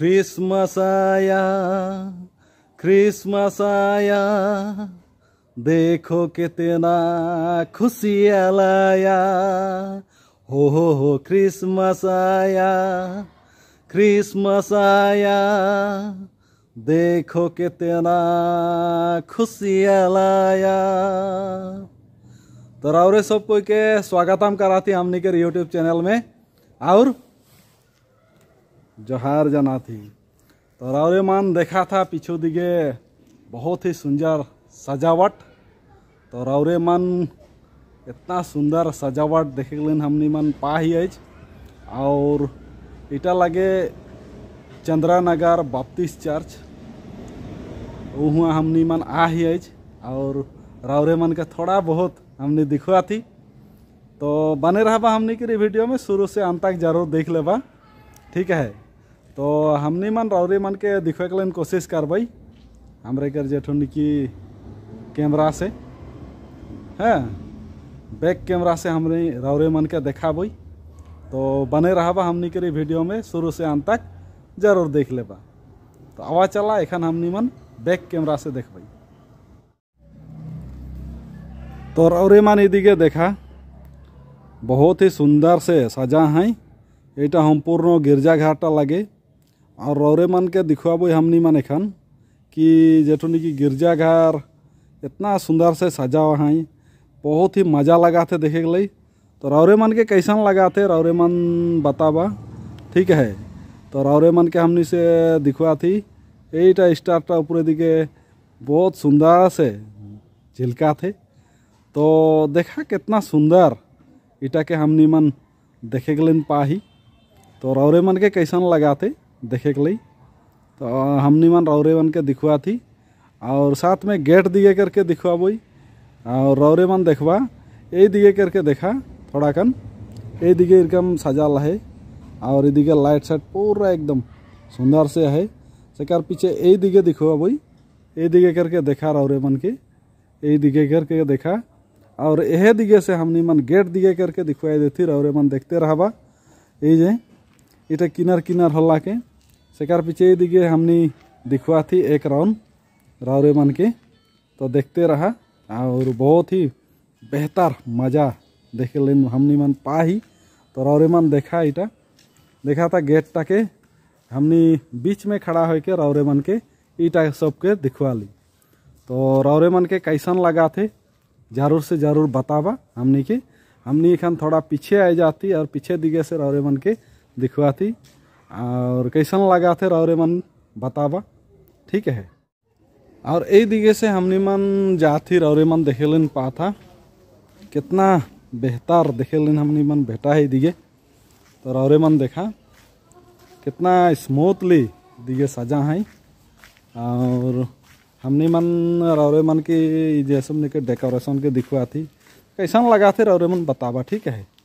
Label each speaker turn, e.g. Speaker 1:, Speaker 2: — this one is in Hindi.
Speaker 1: क्रिसमस आया क्रिसमस आया देखो कितना खुशी लाया हो हो हो क्रिसमस आया क्रिसमस आया देखो कितना खुशी लाया तो रावरे कोई के
Speaker 2: स्वागत हम कराती हमने के यूट्यूब चैनल में और जोहार थी तो मान देखा था पीछू दिगे बहुत ही सुंदर सजावट तो मान इतना सुंदर सजावट देखे लेन हमने मन पा ही है और इटा लगे चंद्रा नगर चर्च वहाँ हमने मन आ ही है और रावरे मन का थोड़ा बहुत हमने दिखवा थी तो बने रहा हमने के वीडियो में शुरू से अंत तक जरूर देख लेबा ठीक है तो हमने मन रौरी मन के दिखे के लिए कोशिश करब हमारे कर जेठुन की कैमरा से है हाँ, बैक कैमरा से हमने रौरे मन के भाई। तो बने रहबा हमने के वीडियो में शुरू से अंत तक जरूर देख लेबा तो आवा चला एखन हमने मन बैक कैमरा से देख तो रौरे मन दिखे देखा बहुत ही सुंदर से सजा है यहाँ पूर्ण गिरजाघाट लगे और रौरे मन के दिखाब हमनी मन एखन कि जेठुनी की गिरजाघर इतना सुंदर से सजा है बहुत ही मज़ा लगा थे देखे के लिए तो रौरे मन के कैसन लगा थे रौरे मन बताबा ठीक है तो रौरे मन के हमनी से दिखवा थी यहीटा स्टार्टा ऊपर दिखे बहुत सुंदर से झिलका थे तो देखा कितना सुंदर इटा के हमनी मन देखे गलन पाही तो रौरे मन के कैसन लगा थे देखे के लिए तो हमनी मन रौरे मन के दिखवा थी और साथ में गेट दिए करके दिखवा बोई और रौरे मन देखवा ये दिए करके देखा थोड़ा कन ये दिखे एकदम सजाल है और ये दिखे लाइट साइट पूरा एकदम सुंदर से है सेकर पीछे ये दिखे दिखवा बोई ये दिखे करके देखा रौरे मन के ये दिखे करके देखा और यह दिखे से हमनी मन गेट दिखे करके दिखवाई देती रौरे मन देखते रहबा ये इटे किनार किनार हल्ला के সেকার पीछे दिखे हमने दिखवा थी एक राउंड रावरे मन के तो देखते रहा और बहुत ही बेहतर मज़ा देख लेन हमने मन पा ही तो रावरे मन देखा इटा देखा था गेट टाके हमने बीच में खड़ा होके रावरे मन के ईटा सबके दिखवा ली तो रावरे मन के कैसन लगा थे जरूर से जरूर बतावा हमने के हमने इखान थोड़ा पीछे आ जाती और पीछे दिगे से रावरे मन के दिखवाती और कैसन थे और मन बताबा ठीक है और ये दिगे से हमने मन जाती और मन देखे लेन पाथा कितना बेहतर देखे लेन हमने मन बेटा है दिगे तो और मन देखा कितना स्मूथली दिगे सजा है और हमने मन और मन की जैसे के डेकोरेशन के दिखवा थी कैसा लगा थे और मन बतावा ठीक है